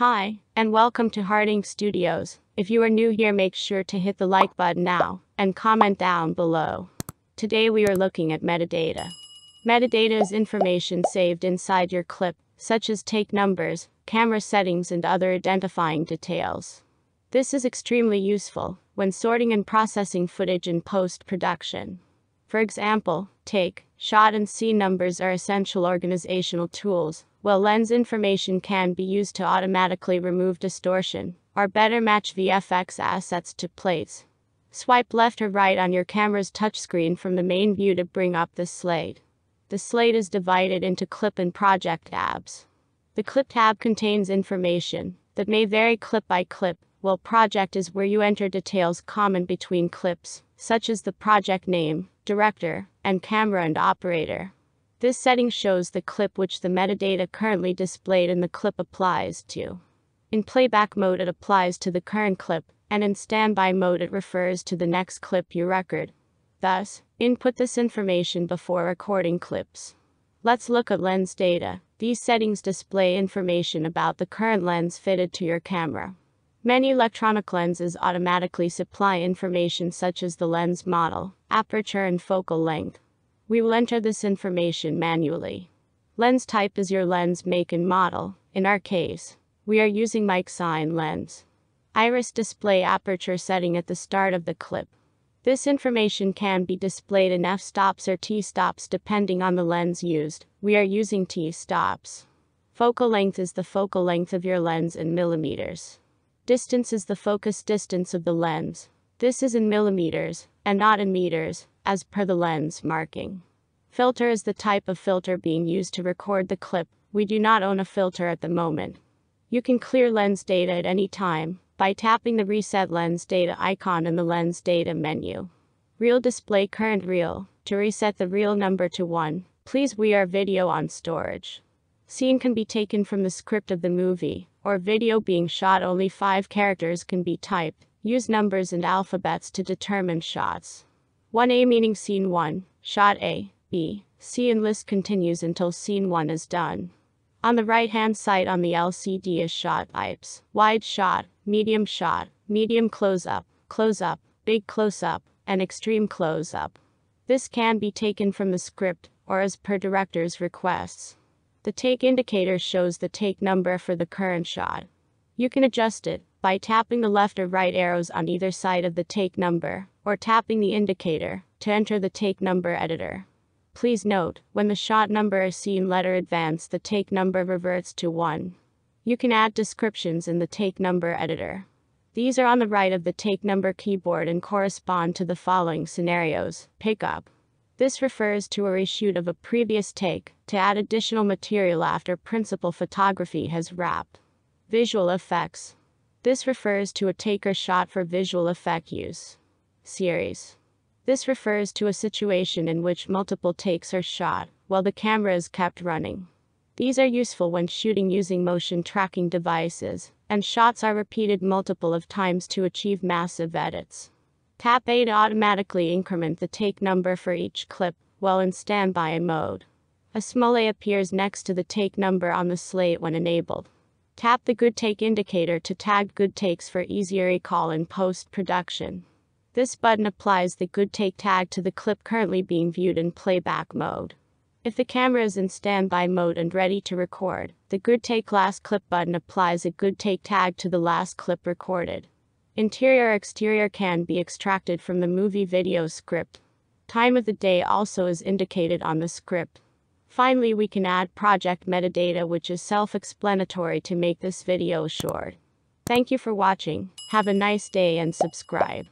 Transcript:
Hi, and welcome to Harding Studios. If you are new here, make sure to hit the like button now and comment down below. Today we are looking at metadata. Metadata is information saved inside your clip, such as take numbers, camera settings, and other identifying details. This is extremely useful when sorting and processing footage in post-production. For example, take, shot, and scene numbers are essential organizational tools while lens information can be used to automatically remove distortion or better match VFX assets to plates. Swipe left or right on your camera's touchscreen from the main view to bring up the slate. The slate is divided into clip and project tabs. The clip tab contains information that may vary clip by clip, while project is where you enter details common between clips, such as the project name, director, and camera and operator. This setting shows the clip which the metadata currently displayed in the clip applies to. In playback mode, it applies to the current clip, and in standby mode, it refers to the next clip you record. Thus, input this information before recording clips. Let's look at lens data. These settings display information about the current lens fitted to your camera. Many electronic lenses automatically supply information such as the lens model, aperture, and focal length. We will enter this information manually. Lens type is your lens make and model. In our case, we are using Sign lens. Iris display aperture setting at the start of the clip. This information can be displayed in f-stops or t-stops depending on the lens used. We are using t-stops. Focal length is the focal length of your lens in millimeters. Distance is the focus distance of the lens. This is in millimeters, and not in meters, as per the lens marking. Filter is the type of filter being used to record the clip. We do not own a filter at the moment. You can clear lens data at any time by tapping the Reset Lens Data icon in the Lens Data menu. Real Display Current Reel. To reset the reel number to 1, please we are video on storage. Scene can be taken from the script of the movie, or video being shot only 5 characters can be typed. Use numbers and alphabets to determine shots. 1A meaning scene 1, shot A, B, C and list continues until scene 1 is done. On the right-hand side on the LCD is shot types, wide shot, medium shot, medium close-up, close-up, big close-up, and extreme close-up. This can be taken from the script or as per director's requests. The take indicator shows the take number for the current shot. You can adjust it by tapping the left or right arrows on either side of the take number or tapping the indicator to enter the take number editor. Please note, when the shot number is seen letter advance, the take number reverts to 1. You can add descriptions in the take number editor. These are on the right of the take number keyboard and correspond to the following scenarios. Pickup. This refers to a reshoot of a previous take to add additional material after principal photography has wrapped. Visual effects. This refers to a taker shot for visual effect use series. This refers to a situation in which multiple takes are shot while the camera is kept running. These are useful when shooting using motion tracking devices, and shots are repeated multiple of times to achieve massive edits. Tap A to automatically increment the take number for each clip while in standby mode. A smollet appears next to the take number on the slate when enabled. Tap the good take indicator to tag good takes for easier recall in post-production. This button applies the good take tag to the clip currently being viewed in playback mode. If the camera is in standby mode and ready to record, the good take last clip button applies a good take tag to the last clip recorded. Interior exterior can be extracted from the movie video script. Time of the day also is indicated on the script. Finally, we can add project metadata which is self-explanatory to make this video short. Thank you for watching. Have a nice day and subscribe.